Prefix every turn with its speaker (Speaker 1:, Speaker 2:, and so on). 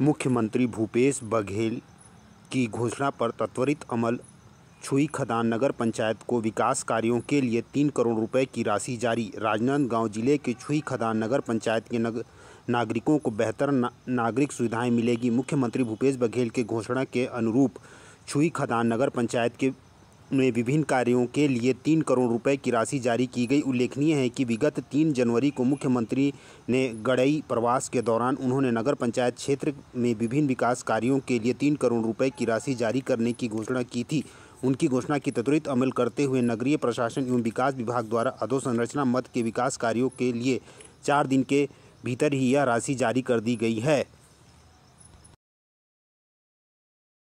Speaker 1: मुख्यमंत्री भूपेश बघेल की घोषणा पर त्वरित अमल छुई खदान नगर पंचायत को विकास कार्यों के लिए तीन करोड़ रुपए की राशि जारी राजनांदगांव जिले के छुई खदान नगर पंचायत के नग, नागरिकों को बेहतर ना, नागरिक सुविधाएं मिलेगी मुख्यमंत्री भूपेश बघेल के घोषणा के अनुरूप छुई खदान नगर पंचायत के में विभिन्न कार्यों के लिए तीन करोड़ रुपए की राशि जारी की गई उल्लेखनीय है कि विगत तीन जनवरी को मुख्यमंत्री ने गड़ई प्रवास के दौरान उन्होंने नगर पंचायत क्षेत्र में विभिन्न विकास कार्यों के लिए तीन करोड़ रुपए की राशि जारी करने की घोषणा की थी उनकी घोषणा की त्वरित अमल करते हुए नगरीय प्रशासन एवं विकास विभाग द्वारा अधोसंरचना मत के विकास कार्यों के लिए चार दिन के भीतर ही यह राशि जारी कर दी गई है